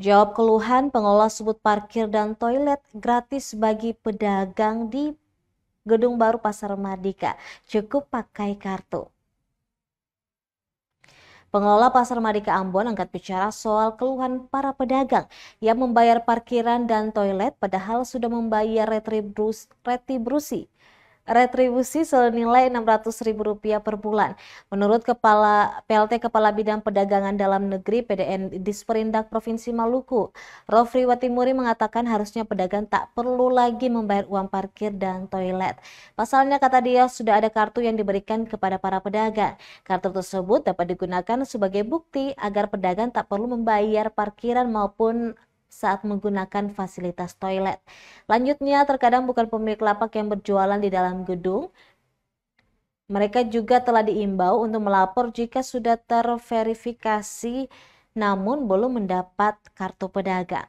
Jawab keluhan pengelola sebut parkir dan toilet gratis bagi pedagang di Gedung Baru Pasar Madika. Cukup pakai kartu. Pengelola Pasar Madika Ambon angkat bicara soal keluhan para pedagang yang membayar parkiran dan toilet padahal sudah membayar retribusi retribusi senilai Rp600.000 per bulan. Menurut Kepala PLT Kepala Bidang Pedagangan Dalam Negeri PDN Disperindak Provinsi Maluku, Rofri Watimuri mengatakan harusnya pedagang tak perlu lagi membayar uang parkir dan toilet. Pasalnya kata dia sudah ada kartu yang diberikan kepada para pedagang. Kartu tersebut dapat digunakan sebagai bukti agar pedagang tak perlu membayar parkiran maupun saat menggunakan fasilitas toilet. Lanjutnya, terkadang bukan pemilik lapak yang berjualan di dalam gedung. Mereka juga telah diimbau untuk melapor jika sudah terverifikasi namun belum mendapat kartu pedagang.